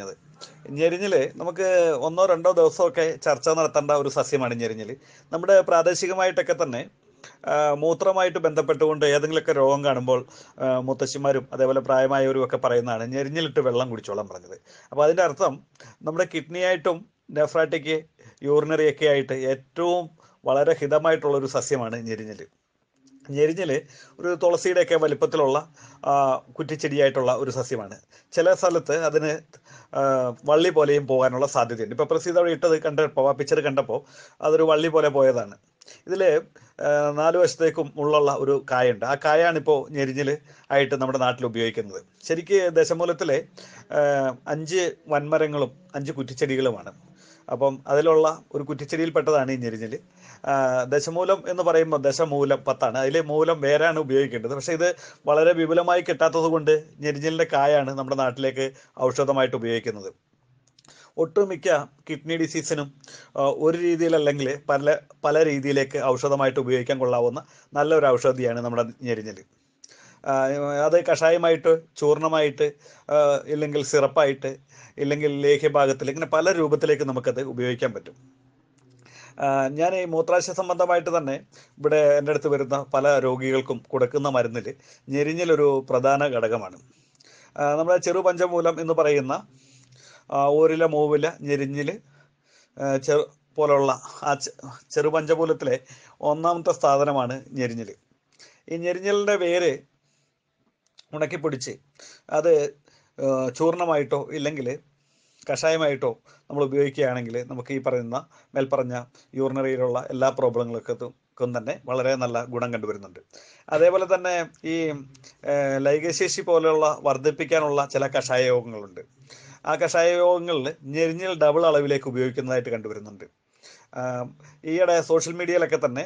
കഴിഞ്ഞത് ഞെരിഞ്ഞിൽ നമുക്ക് ഒന്നോ രണ്ടോ ദിവസമൊക്കെ ചർച്ച നടത്തേണ്ട ഒരു സസ്യമാണ് ഞെരിഞ്ഞിൽ നമ്മുടെ പ്രാദേശികമായിട്ടൊക്കെ തന്നെ മൂത്രമായിട്ട് ബന്ധപ്പെട്ടുകൊണ്ട് ഏതെങ്കിലുമൊക്കെ രോഗം കാണുമ്പോൾ മുത്തശ്ശിമാരും അതേപോലെ പ്രായമായവരും ഒക്കെ പറയുന്നതാണ് ഞെരിഞ്ഞിലിട്ട് വെള്ളം കുടിച്ചോളാൻ പറഞ്ഞത് അപ്പോൾ അതിൻ്റെ അർത്ഥം നമ്മുടെ കിഡ്നിയായിട്ടും നെഫ്രാറ്റിക്ക് യൂറിനറി ഒക്കെ ആയിട്ട് ഏറ്റവും വളരെ ഹിതമായിട്ടുള്ള ഒരു സസ്യമാണ് ഞെരിഞ്ഞിൽ ഞെരിഞ്ഞല് ഒരു തുളസിയുടെയൊക്കെ വലിപ്പത്തിലുള്ള കുറ്റിച്ചെടിയായിട്ടുള്ള ഒരു സസ്യമാണ് ചില സ്ഥലത്ത് അതിന് വള്ളി പോലെയും പോകാനുള്ള സാധ്യതയുണ്ട് ഇപ്പോൾ പ്രസീത അവിടെ ഇട്ടത് കണ്ടപ്പോൾ ആ പിക്ചർ കണ്ടപ്പോൾ അതൊരു വള്ളി പോലെ പോയതാണ് ഇതിൽ നാല് വശത്തേക്കും ഉള്ളുള്ള ഒരു കായുണ്ട് ആ കായാണ് ഇപ്പോൾ ഞെരിഞ്ഞിൽ ആയിട്ട് നമ്മുടെ നാട്ടിൽ ഉപയോഗിക്കുന്നത് ശരിക്ക് ദശമൂലത്തിലെ അഞ്ച് വൻമരങ്ങളും അഞ്ച് കുറ്റിച്ചെടികളുമാണ് അപ്പം അതിലുള്ള ഒരു കുറ്റിച്ചെടിയിൽപ്പെട്ടതാണ് ഈ ഞെരിഞ്ഞിൽ ദശമൂലം എന്ന് പറയുമ്പോൾ ദശമൂലം പത്താണ് അതിലെ മൂലം വേറെയാണ് ഉപയോഗിക്കേണ്ടത് പക്ഷേ ഇത് വളരെ വിപുലമായി കിട്ടാത്തത് കൊണ്ട് ഞെരിഞ്ഞിലിൻ്റെ കായാണ് നമ്മുടെ നാട്ടിലേക്ക് ഔഷധമായിട്ട് ഉപയോഗിക്കുന്നത് ഒട്ടുമിക്ക കിഡ്നി ഡിസീസിനും ഒരു രീതിയിലല്ലെങ്കിൽ പല പല രീതിയിലേക്ക് ഔഷധമായിട്ട് ഉപയോഗിക്കാൻ കൊള്ളാവുന്ന നല്ലൊരു ഔഷധിയാണ് നമ്മുടെ ഞെരിഞ്ഞിൽ അത് കഷായമായിട്ട് ചൂർണമായിട്ട് ഇല്ലെങ്കിൽ സിറപ്പായിട്ട് ഇല്ലെങ്കിൽ ലേഹ്യഭാഗത്തിൽ ഇങ്ങനെ പല രൂപത്തിലേക്ക് നമുക്കത് ഉപയോഗിക്കാൻ പറ്റും ഞാൻ ഈ മൂത്രാശയ സംബന്ധമായിട്ട് തന്നെ ഇവിടെ എൻ്റെ അടുത്ത് വരുന്ന പല രോഗികൾക്കും കൊടുക്കുന്ന മരുന്നിൽ ഞെരിഞ്ഞലൊരു പ്രധാന ഘടകമാണ് നമ്മുടെ ചെറു പഞ്ചമൂലം എന്ന് പറയുന്ന ഓരില മൂവില ഞെരിഞ്ഞിൽ ചെറു പോലുള്ള ആ ചെറു പഞ്ചമൂലത്തിലെ ഒന്നാമത്തെ സ്ഥാപനമാണ് ഞെരിഞ്ഞിൽ ഈ ഞെരിഞ്ഞലിൻ്റെ വേര് ഉണക്കിപ്പൊടിച്ച് അത് ചൂർണമായിട്ടോ ഇല്ലെങ്കിൽ കഷായമായിട്ടോ നമ്മൾ ഉപയോഗിക്കുകയാണെങ്കിൽ നമുക്ക് ഈ പറയുന്ന മേൽപ്പറഞ്ഞ യൂറിനറിയിലുള്ള എല്ലാ പ്രോബ്ലങ്ങൾക്കും തന്നെ വളരെ നല്ല ഗുണം കണ്ടുവരുന്നുണ്ട് അതേപോലെ തന്നെ ഈ ലൈകശേഷി പോലെയുള്ള വർദ്ധിപ്പിക്കാനുള്ള ചില കഷായ യോഗങ്ങളുണ്ട് ആ കഷായ യോഗങ്ങളിൽ ഞെരിഞ്ഞിൽ ഡബിൾ അളവിലേക്ക് ഉപയോഗിക്കുന്നതായിട്ട് കണ്ടുവരുന്നുണ്ട് ഈയിടെ സോഷ്യൽ മീഡിയയിലൊക്കെ തന്നെ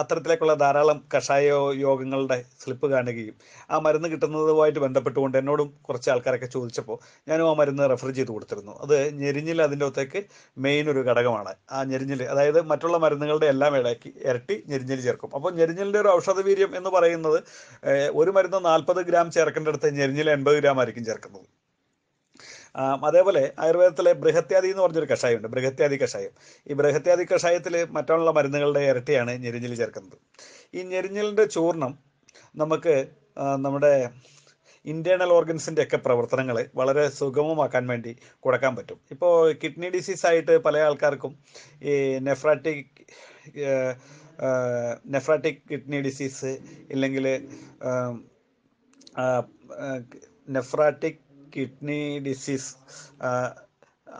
അത്തരത്തിലേക്കുള്ള ധാരാളം കഷായ യോഗങ്ങളുടെ സ്ലിപ്പ് കാണുകയും ആ മരുന്ന് കിട്ടുന്നതുമായിട്ട് ബന്ധപ്പെട്ടുകൊണ്ട് എന്നോടും കുറച്ച് ആൾക്കാരൊക്കെ ചോദിച്ചപ്പോൾ ഞാനും ആ മരുന്ന് റെഫർ ചെയ്ത് കൊടുത്തിരുന്നു അത് ഞെരിഞ്ഞിൽ അതിൻ്റെ അകത്തേക്ക് മെയിൻ ഒരു ഘടകമാണ് ആ ഞെരിഞ്ഞിൽ അതായത് മറ്റുള്ള മരുന്നുകളുടെ എല്ലാം ഇടയ്ക്ക് ഇരട്ടി ഞെരിഞ്ഞിൽ ചേർക്കും അപ്പോൾ ഞെരിഞ്ഞിലിൻ്റെ ഒരു ഔഷധ വീര്യം എന്ന് പറയുന്നത് ഒരു മരുന്ന് നാൽപ്പത് ഗ്രാം ചേർക്കേണ്ട അടുത്ത് ഞെരിഞ്ഞിൽ എൺപത് ഗ്രാം ആയിരിക്കും ചേർക്കുന്നത് അതേപോലെ ആയുർവേദത്തിലെ ബൃഹത്യാദി എന്ന് പറഞ്ഞൊരു കഷായമുണ്ട് ബൃഹത്യാദി കഷായം ഈ ബൃഹത്യാദി കഷായത്തിൽ മറ്റുള്ള മരുന്നുകളുടെ ഇരട്ടിയാണ് ഞെരിഞ്ഞിൽ ചേർക്കുന്നത് ഈ ഞെരിഞ്ഞലിൻ്റെ ചൂർണം നമുക്ക് നമ്മുടെ ഇൻറ്റേണൽ ഓർഗൻസിൻ്റെ ഒക്കെ പ്രവർത്തനങ്ങൾ വളരെ സുഗമമാക്കാൻ വേണ്ടി കൊടുക്കാൻ പറ്റും ഇപ്പോൾ കിഡ്നി ഡിസീസ് ആയിട്ട് പല ആൾക്കാർക്കും ഈ നെഫ്രാറ്റിക് നെഫ്രാറ്റിക് കിഡ്നി ഡിസീസ് ഇല്ലെങ്കിൽ നെഫ്രാറ്റിക് കിഡ്നി ഡിസീസ്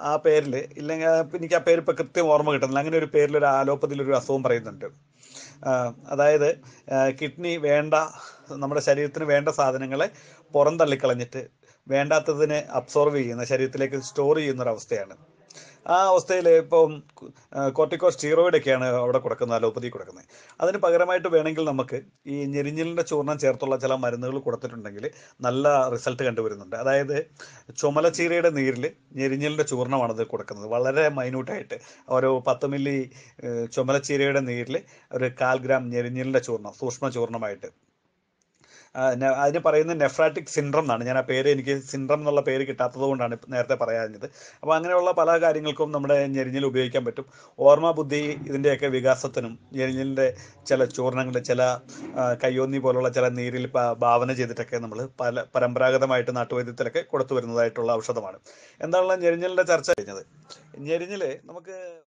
ആ പേരിൽ ഇല്ലെങ്കിൽ എനിക്ക് ആ പേര് ഇപ്പോൾ കൃത്യം ഓർമ്മ കിട്ടുന്നില്ല അങ്ങനെ ഒരു പേരിൽ ഒരു ആലോപ്പതിൽ ഒരു അസുഖം പറയുന്നുണ്ട് അതായത് കിഡ്നി വേണ്ട നമ്മുടെ ശരീരത്തിന് വേണ്ട സാധനങ്ങളെ പുറന്തള്ളിക്കളഞ്ഞിട്ട് വേണ്ടാത്തതിനെ അബ്സോർവ് ചെയ്യുന്ന ശരീരത്തിലേക്ക് സ്റ്റോർ ചെയ്യുന്ന ഒരു അവസ്ഥയാണ് ആ അവസ്ഥയിൽ ഇപ്പം കോർട്ടിക്കോ സ്റ്റീറോയിഡൊക്കെയാണ് അവിടെ കൊടുക്കുന്നത് അലോപ്പതി കൊടുക്കുന്നത് അതിന് പകരമായിട്ട് വേണമെങ്കിൽ നമുക്ക് ഈ ഞെരിഞ്ഞിലിൻ്റെ ചൂർണം ചേർത്തുള്ള ചില മരുന്നുകൾ കൊടുത്തിട്ടുണ്ടെങ്കിൽ നല്ല റിസൾട്ട് കണ്ടുവരുന്നുണ്ട് അതായത് ചുമലച്ചീരയുടെ നീരിൽ ഞെരിഞ്ഞിലിൻ്റെ ചൂർണമാണ് അത് കൊടുക്കുന്നത് വളരെ മൈന്യൂട്ടായിട്ട് ഒരു പത്ത് മില്ലി ചുമലച്ചീരയുടെ നീരിൽ ഒരു കാൽ ഗ്രാം ഞെരിഞ്ഞിലിൻ്റെ ചൂർണം സൂക്ഷ്മ ചൂർണമായിട്ട് അതിന് പറയുന്നത് നെഫ്രാറ്റിക് സിൻഡ്രം എന്നാണ് ഞാൻ ആ പേര് എനിക്ക് സിൻഡ്രം എന്നുള്ള പേര് കിട്ടാത്തത് കൊണ്ടാണ് നേരത്തെ പറയാഞ്ഞത് അപ്പോൾ അങ്ങനെയുള്ള പല കാര്യങ്ങൾക്കും നമ്മുടെ ഞെരിഞ്ഞിൽ ഉപയോഗിക്കാൻ പറ്റും ഓർമ്മ ബുദ്ധി ഇതിൻ്റെയൊക്കെ വികാസത്തിനും ഞെരിഞ്ഞിലിൻ്റെ ചില ചൂർണങ്ങളുടെ ചില കയ്യോന്നി പോലുള്ള ചില നീരിൽ ഭാവന ചെയ്തിട്ടൊക്കെ നമ്മൾ പല പരമ്പരാഗതമായിട്ട് നാട്ടുവൈദ്യത്തിലൊക്കെ കൊടുത്തു വരുന്നതായിട്ടുള്ള ഔഷധമാണ് എന്താണല്ലോ ഞെരിഞ്ഞിലിൻ്റെ ചർച്ച കഴിഞ്ഞത് ഞെരിഞ്ഞിൽ നമുക്ക്